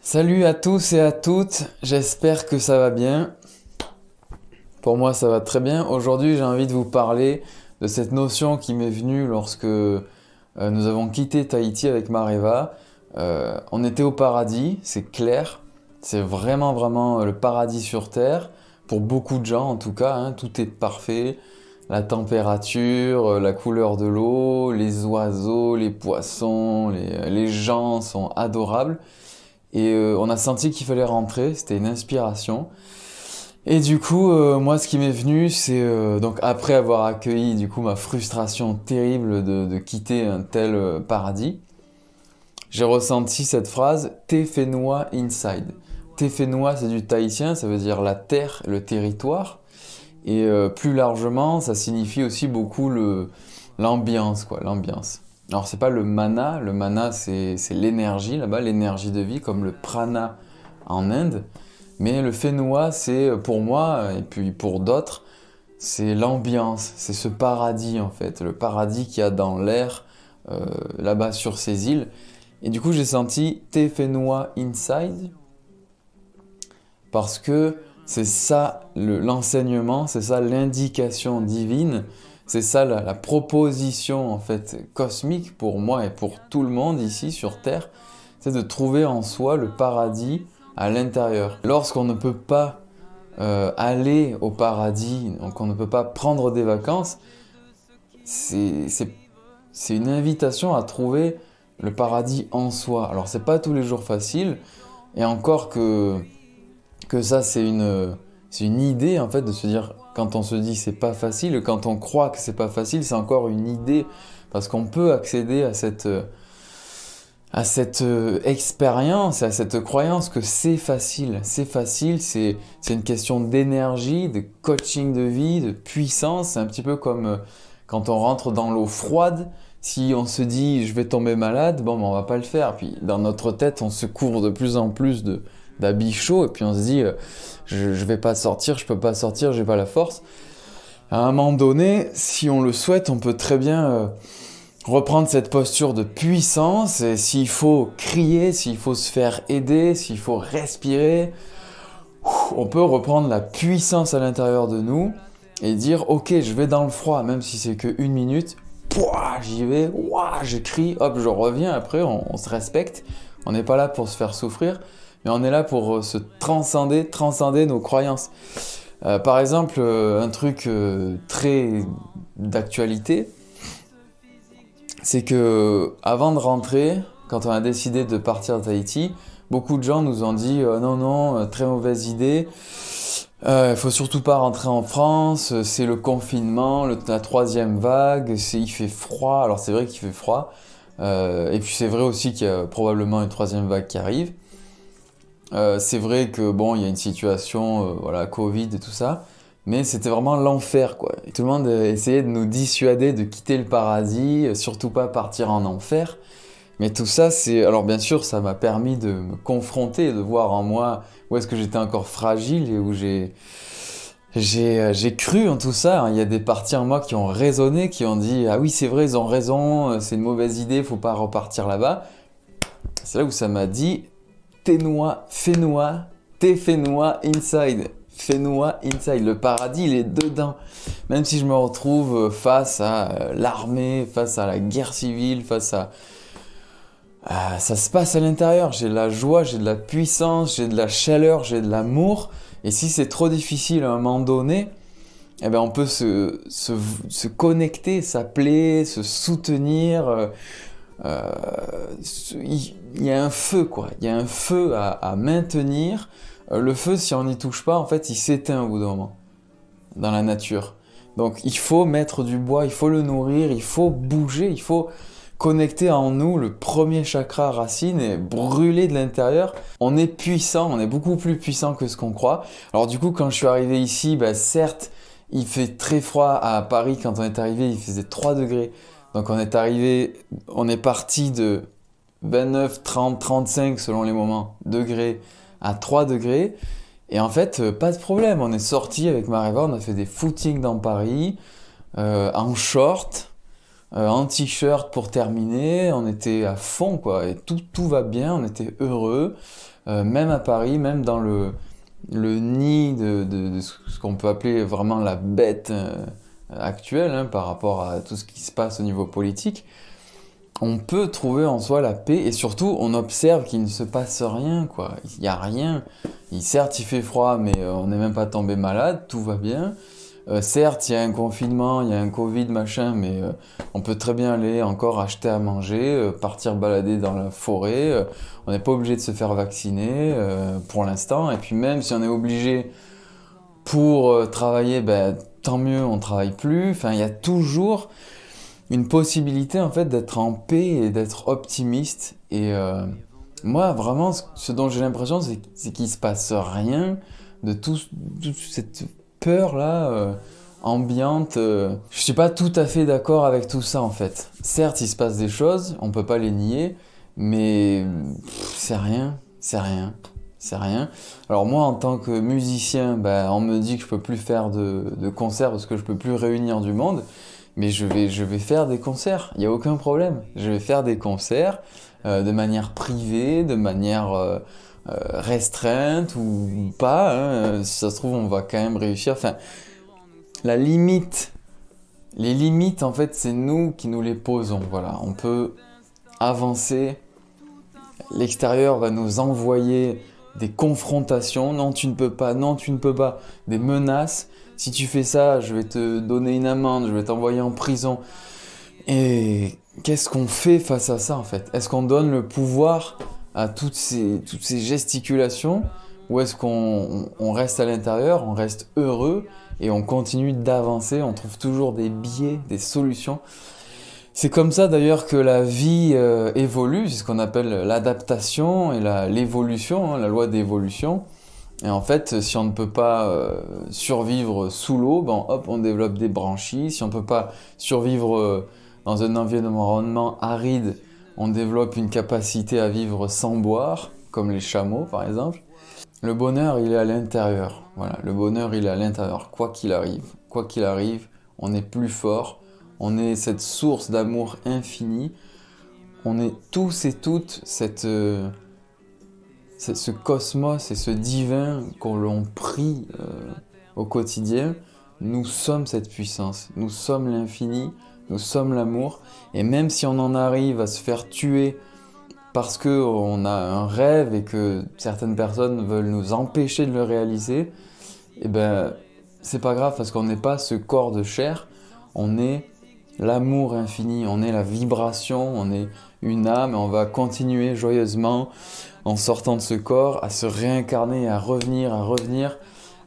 Salut à tous et à toutes, j'espère que ça va bien. Pour moi ça va très bien. Aujourd'hui j'ai envie de vous parler de cette notion qui m'est venue lorsque euh, nous avons quitté Tahiti avec Mareva. Euh, on était au paradis, c'est clair. C'est vraiment vraiment euh, le paradis sur Terre, pour beaucoup de gens en tout cas, hein, tout est parfait. La température, la couleur de l'eau, les oiseaux, les poissons, les gens sont adorables. Et euh, on a senti qu'il fallait rentrer, c'était une inspiration. Et du coup, euh, moi, ce qui m'est venu, c'est euh, donc après avoir accueilli du coup ma frustration terrible de, quitter un tel paradis, j'ai ressenti cette phrase Tefenoa inside. Tefenoa, c'est du tahitien, ça veut dire la terre, le territoire. Et plus largement, ça signifie aussi beaucoup l'ambiance, quoi, l'ambiance. Alors c'est pas le mana, le mana c'est l'énergie là-bas, l'énergie de vie comme le prana en Inde, mais le fénois c'est euh, pour moi euh, et puis pour d'autres, c'est l'ambiance, c'est ce paradis en fait, le paradis qu'il y a dans l'air euh, là-bas sur ces îles. Et du coup j'ai senti Te fénois inside parce que c'est ça l'enseignement, c'est ça l'indication divine c'est ça la, proposition en fait cosmique pour moi et pour tout le monde ici sur Terre, c'est de trouver en soi le paradis à l'intérieur. Lorsqu'on ne peut pas euh, aller au paradis, donc on ne peut pas prendre des vacances, c'est une invitation à trouver le paradis en soi. Alors c'est pas tous les jours facile, et encore que, que ça c'est une c'est une idée en fait de se dire quand on se dit c'est pas facile, quand on croit que c'est pas facile, c'est encore une idée parce qu'on peut accéder à cette euh, à cette euh, expérience, à cette croyance que c'est facile, c'est facile, c'est une question d'énergie, de coaching de vie, de puissance, c'est un petit peu comme euh, quand on rentre dans l'eau froide, si on se dit je vais tomber malade, bon, ben, on va pas le faire. Puis dans notre tête, on se couvre de plus en plus de, d'habits chauds et puis on se dit euh, je, je, vais pas sortir, je peux pas sortir, j'ai pas la force. À un moment donné, si on le souhaite, on peut très bien euh, reprendre cette posture de puissance et s'il faut crier, s'il faut se faire aider, s'il faut respirer, on peut reprendre la puissance à l'intérieur de nous et dire ok je vais dans le froid même si c'est que une minute j'y vais j'écris je crie hop je reviens après on se respecte on n'est pas là pour se faire souffrir mais on est là pour euh, se transcender, transcender nos croyances. Euh, par exemple, euh, un truc très d'actualité, c'est que avant de rentrer, quand on a décidé de partir d'Haïti, beaucoup de gens nous ont dit non, non, très mauvaise idée. Il faut surtout pas rentrer en France, c'est le confinement, la troisième vague, il fait froid, alors c'est vrai qu'il fait froid, et puis c'est vrai aussi qu'il y a probablement une troisième vague qui arrive. Euh, c'est vrai que bon, il y a une situation, euh, Covid et tout ça, mais c'était vraiment l'enfer, quoi. tout le monde euh, essayait de nous dissuader de quitter le paradis, surtout pas partir en enfer. Mais tout ça, c'est. Alors, bien sûr, ça m'a permis de me confronter, de voir en moi où est-ce que j'étais encore fragile et où j'ai. cru en tout ça. Hein. Il y a des parties en moi qui ont raisonné, qui ont dit Ah oui, c'est vrai, ils ont raison, c'est une mauvaise idée, faut pas repartir là-bas. C'est là où ça m'a dit t'es fais-noi Inside. fais-noi Inside. Le paradis, il est dedans. Même si je me retrouve face à euh, l'armée, face à la guerre civile, face à. ça se passe à l'intérieur. J'ai de la joie, j'ai de la puissance, j'ai de la chaleur, j'ai de l'amour. Et si c'est trop difficile à un moment donné, eh bien, on peut se, connecter, s'appeler, se soutenir, euh, euh, il y a un feu, quoi. Il y a un feu à, maintenir. Euh, le feu, si on n'y touche pas, en fait, il s'éteint au bout d'un moment dans la nature. Donc il faut mettre du bois, il faut le nourrir, il faut bouger, il faut connecter en nous le premier chakra racine et brûler de l'intérieur. On est puissant, on est beaucoup plus puissant que ce qu'on croit. Alors du coup, quand je suis arrivé ici, bah, certes, il fait très froid à Paris. Quand on est arrivé, il faisait 3 degrés. Donc on est arrivé, on est parti de 29, 30, 35 selon les moments, degrés à 3 degrés. Et en fait, euh, pas de problème. On est sorti avec Mareva, on a fait des footings dans Paris, euh, en short, euh, en t-shirt pour terminer. On était à fond, quoi. Et tout, va bien, on était heureux. même à Paris, même dans le, nid de ce qu'on peut appeler vraiment la bête euh, actuelle hein, par rapport à tout ce qui se passe au niveau politique, on peut trouver en soi la paix et surtout on observe qu'il ne se passe rien quoi. Il n'y a rien. Il, certes il fait froid mais euh, on n'est même pas tombé malade, tout va bien. Euh, certes il y a un confinement, il y a un Covid machin mais on peut très bien aller encore acheter à manger, partir balader dans la forêt. on n'est pas obligé de se faire vacciner pour l'instant et puis même si on est obligé pour travailler, ben, tant mieux, on travaille plus. Enfin, il y a toujours une possibilité en fait d'être en paix et d'être optimiste. Et euh, moi, vraiment, ce dont j'ai l'impression, c'est qu'il se passe rien de tout, toute cette peur là euh, ambiante. Euh. je suis pas tout à fait d'accord avec tout ça en fait. Certes, il se passe des choses, on peut pas les nier, mais c'est rien, c'est rien c'est rien. Alors moi, en tant que musicien, bah, on me dit que je peux plus faire de, de concerts parce que je peux plus réunir du monde, mais je vais, je vais faire des concerts, il n'y a aucun problème. Je vais faire des concerts euh, de manière privée, de manière euh, euh, restreinte ou pas. Hein. Si ça se trouve, on va quand même réussir. Enfin, la limite, les limites, en fait, c'est nous qui nous les posons. Voilà, on peut avancer. L'extérieur va nous envoyer des confrontations, non tu ne peux pas, non tu ne peux pas, des menaces, si tu fais ça, je vais te donner une amende, je vais t'envoyer en prison. Et qu'est-ce qu'on fait face à ça en fait Est-ce qu'on donne le pouvoir à toutes ces, toutes ces gesticulations ou est-ce qu'on reste à l'intérieur, on reste heureux et on continue d'avancer, on trouve toujours des biais, des solutions c'est comme ça d'ailleurs que la vie euh, évolue, c'est ce qu'on appelle l'adaptation et l'évolution, hein, la, loi d'évolution. Et en fait, si on ne peut pas euh, survivre sous l'eau, ben, hop, on développe des branchies. Si on ne peut pas survivre euh, dans un environnement aride, on développe une capacité à vivre sans boire, comme les chameaux par exemple. Le bonheur, il est à l'intérieur. Voilà, le bonheur, il est à l'intérieur, quoi qu'il arrive. Quoi qu'il arrive, on est plus fort on est cette source d'amour infini, on est tous et toutes euh, cette, ce cosmos et ce divin qu'on l'on prie euh, au quotidien. Nous sommes cette puissance, nous sommes l'infini, nous sommes l'amour, et même si on en arrive à se faire tuer parce qu'on a un rêve et que certaines personnes veulent nous empêcher de le réaliser, eh ben c'est pas grave parce qu'on n'est pas ce corps de chair, on est l'amour infini, on est la vibration, on est une âme et on va continuer joyeusement en sortant de ce corps à se réincarner, à revenir, à revenir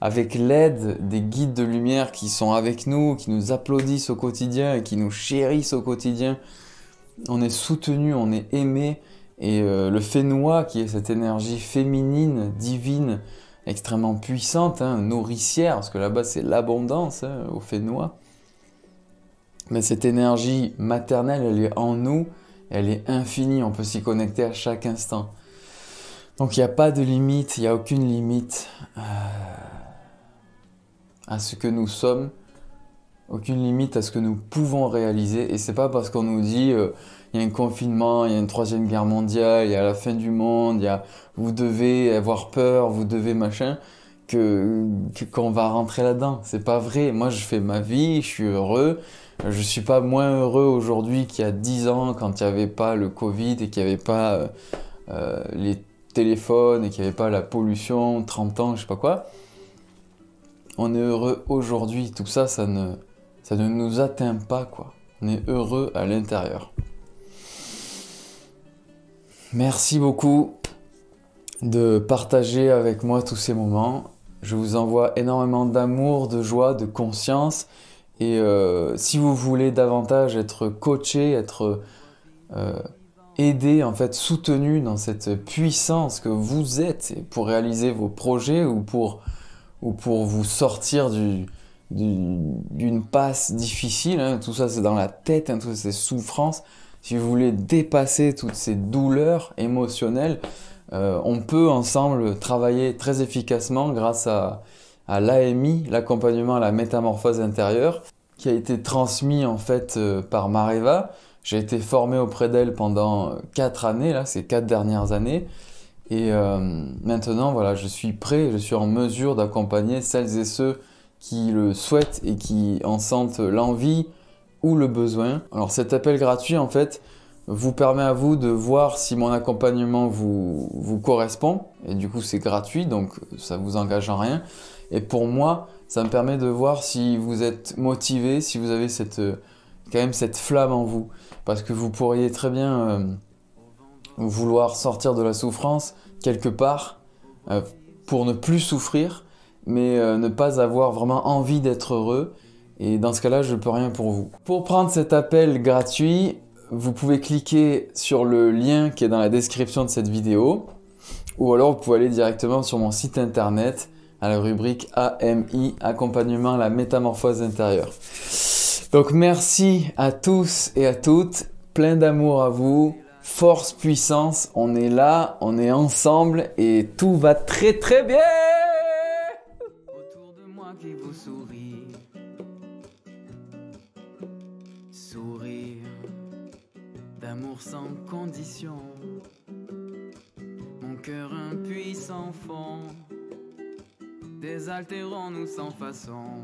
avec l'aide des guides de lumière qui sont avec nous, qui nous applaudissent au quotidien et qui nous chérissent au quotidien. On est soutenu, on est aimé et euh, le fénois qui est cette énergie féminine, divine, extrêmement puissante, hein, nourricière, parce que là-bas c'est l'abondance hein, au fénois. Mais cette énergie maternelle, elle est en nous, elle est infinie, on peut s'y connecter à chaque instant. Donc il n'y a pas de limite, il n'y a aucune limite euh, à ce que nous sommes, aucune limite à ce que nous pouvons réaliser. Et c'est pas parce qu'on nous dit euh, il y a un confinement, il y a une troisième guerre mondiale, il y a la fin du monde, il y a vous devez avoir peur, vous devez machin, qu'on va rentrer là-dedans. C'est pas vrai. Moi je fais ma vie, je suis heureux, je ne suis pas moins heureux aujourd'hui qu'il y a 10 ans quand il n'y avait pas le Covid et qu'il n'y avait pas euh, euh, les téléphones et qu'il n'y avait pas la pollution, 30 ans, je sais pas quoi. On est heureux aujourd'hui. Tout ça, ça ne, ça ne nous atteint pas, quoi. On est heureux à l'intérieur. Merci beaucoup de partager avec moi tous ces moments. Je vous envoie énormément d'amour, de joie, de conscience. Et euh, si vous voulez davantage être coaché, être euh, aidé, en fait soutenu dans cette puissance que vous êtes pour réaliser vos projets ou pour, ou pour vous sortir d'une passe difficile, hein, tout ça c'est dans la tête, hein, toutes ces souffrances, si vous voulez dépasser toutes ces douleurs émotionnelles, euh, on peut ensemble travailler très efficacement grâce à, à l'AMI, l'accompagnement à la métamorphose intérieure, qui a été transmis en fait euh, par Mareva. J'ai été formé auprès d'elle pendant 4 euh, années, là, ces 4 dernières années. Et euh, maintenant, voilà, je suis prêt, je suis en mesure d'accompagner celles et ceux qui le souhaitent et qui en sentent l'envie ou le besoin. Alors cet appel gratuit, en fait, vous permet à vous de voir si mon accompagnement vous, vous correspond. Et du coup, c'est gratuit, donc ça vous engage en rien. Et pour moi, ça me permet de voir si vous êtes motivé, si vous avez cette, euh, quand même cette flamme en vous. Parce que vous pourriez très bien euh, vouloir sortir de la souffrance quelque part euh, pour ne plus souffrir, mais ne pas avoir vraiment envie d'être heureux. Et dans ce cas-là, je ne peux rien pour vous. Pour prendre cet appel gratuit, vous pouvez cliquer sur le lien qui est dans la description de cette vidéo, ou alors vous pouvez aller directement sur mon site internet à la rubrique AMI, accompagnement à la métamorphose intérieure. Donc merci à tous et à toutes, plein d'amour à vous, force, puissance, on est là, on est ensemble et tout va très très bien Autour de moi qui sourire d'amour sans condition, mon cœur impuissant fond. Désaltérons-nous sans façon.